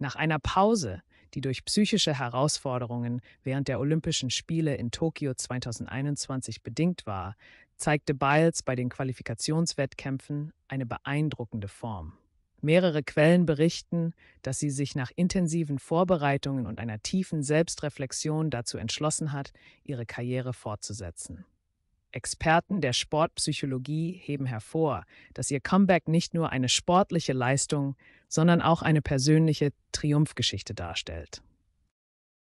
Nach einer Pause, die durch psychische Herausforderungen während der Olympischen Spiele in Tokio 2021 bedingt war, zeigte Biles bei den Qualifikationswettkämpfen eine beeindruckende Form. Mehrere Quellen berichten, dass sie sich nach intensiven Vorbereitungen und einer tiefen Selbstreflexion dazu entschlossen hat, ihre Karriere fortzusetzen. Experten der Sportpsychologie heben hervor, dass ihr Comeback nicht nur eine sportliche Leistung, sondern auch eine persönliche Triumphgeschichte darstellt.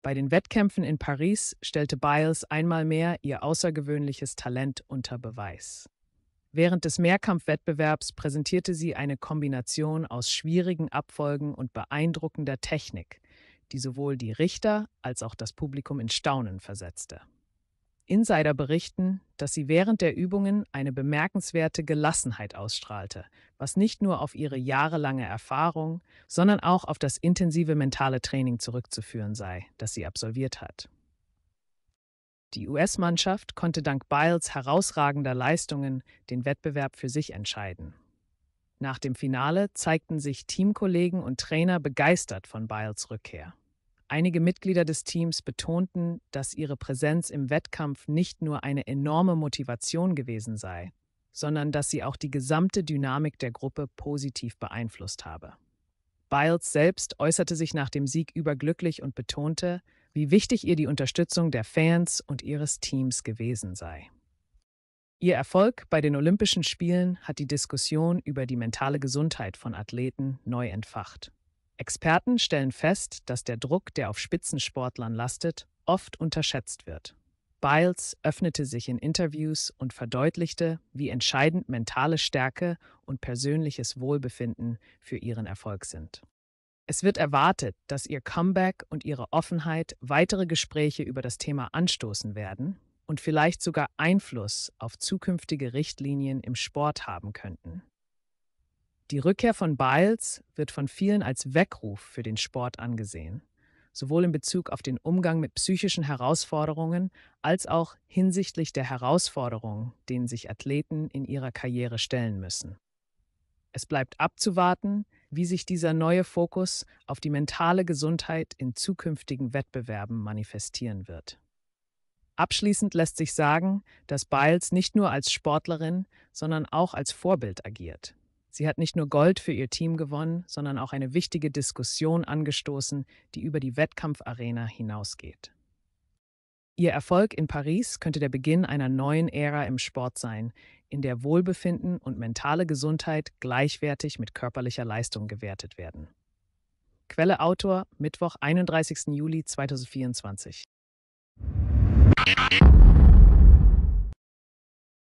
Bei den Wettkämpfen in Paris stellte Biles einmal mehr ihr außergewöhnliches Talent unter Beweis. Während des Mehrkampfwettbewerbs präsentierte sie eine Kombination aus schwierigen Abfolgen und beeindruckender Technik, die sowohl die Richter als auch das Publikum in Staunen versetzte. Insider berichten, dass sie während der Übungen eine bemerkenswerte Gelassenheit ausstrahlte, was nicht nur auf ihre jahrelange Erfahrung, sondern auch auf das intensive mentale Training zurückzuführen sei, das sie absolviert hat. Die US-Mannschaft konnte dank Biles herausragender Leistungen den Wettbewerb für sich entscheiden. Nach dem Finale zeigten sich Teamkollegen und Trainer begeistert von Biles Rückkehr. Einige Mitglieder des Teams betonten, dass ihre Präsenz im Wettkampf nicht nur eine enorme Motivation gewesen sei, sondern dass sie auch die gesamte Dynamik der Gruppe positiv beeinflusst habe. Biles selbst äußerte sich nach dem Sieg überglücklich und betonte, wie wichtig ihr die Unterstützung der Fans und ihres Teams gewesen sei. Ihr Erfolg bei den Olympischen Spielen hat die Diskussion über die mentale Gesundheit von Athleten neu entfacht. Experten stellen fest, dass der Druck, der auf Spitzensportlern lastet, oft unterschätzt wird. Biles öffnete sich in Interviews und verdeutlichte, wie entscheidend mentale Stärke und persönliches Wohlbefinden für ihren Erfolg sind. Es wird erwartet, dass ihr Comeback und ihre Offenheit weitere Gespräche über das Thema anstoßen werden und vielleicht sogar Einfluss auf zukünftige Richtlinien im Sport haben könnten. Die Rückkehr von Biles wird von vielen als Weckruf für den Sport angesehen, sowohl in Bezug auf den Umgang mit psychischen Herausforderungen als auch hinsichtlich der Herausforderungen, denen sich Athleten in ihrer Karriere stellen müssen. Es bleibt abzuwarten, wie sich dieser neue Fokus auf die mentale Gesundheit in zukünftigen Wettbewerben manifestieren wird. Abschließend lässt sich sagen, dass Biles nicht nur als Sportlerin, sondern auch als Vorbild agiert. Sie hat nicht nur Gold für ihr Team gewonnen, sondern auch eine wichtige Diskussion angestoßen, die über die Wettkampfarena hinausgeht. Ihr Erfolg in Paris könnte der Beginn einer neuen Ära im Sport sein, in der Wohlbefinden und mentale Gesundheit gleichwertig mit körperlicher Leistung gewertet werden. Quelle Autor Mittwoch, 31. Juli 2024.